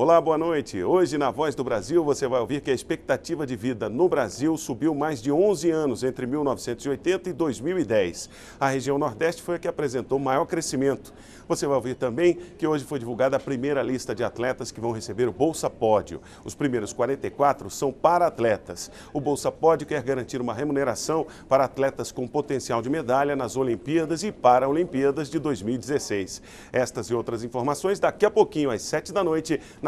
Olá, boa noite. Hoje, na Voz do Brasil, você vai ouvir que a expectativa de vida no Brasil subiu mais de 11 anos entre 1980 e 2010. A região Nordeste foi a que apresentou maior crescimento. Você vai ouvir também que hoje foi divulgada a primeira lista de atletas que vão receber o Bolsa Pódio. Os primeiros 44 são para atletas. O Bolsa Pódio quer garantir uma remuneração para atletas com potencial de medalha nas Olimpíadas e Paralimpíadas de 2016. Estas e outras informações daqui a pouquinho, às 7 da noite, na